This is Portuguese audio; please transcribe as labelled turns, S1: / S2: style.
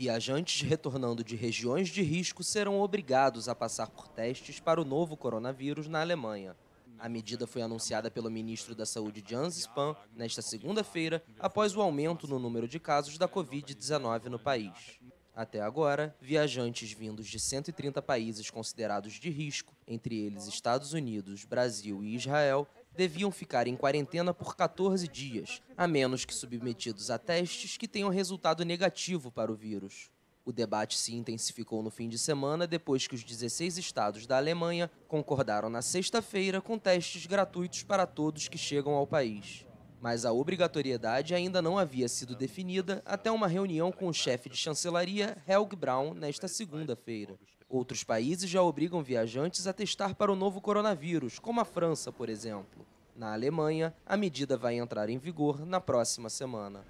S1: Viajantes retornando de regiões de risco serão obrigados a passar por testes para o novo coronavírus na Alemanha. A medida foi anunciada pelo ministro da Saúde Jans Spahn nesta segunda-feira, após o aumento no número de casos da Covid-19 no país. Até agora, viajantes vindos de 130 países considerados de risco, entre eles Estados Unidos, Brasil e Israel, deviam ficar em quarentena por 14 dias, a menos que submetidos a testes que tenham resultado negativo para o vírus. O debate se intensificou no fim de semana depois que os 16 estados da Alemanha concordaram na sexta-feira com testes gratuitos para todos que chegam ao país. Mas a obrigatoriedade ainda não havia sido definida até uma reunião com o chefe de chancelaria, Helg Braun, nesta segunda-feira. Outros países já obrigam viajantes a testar para o novo coronavírus, como a França, por exemplo. Na Alemanha, a medida vai entrar em vigor na próxima semana.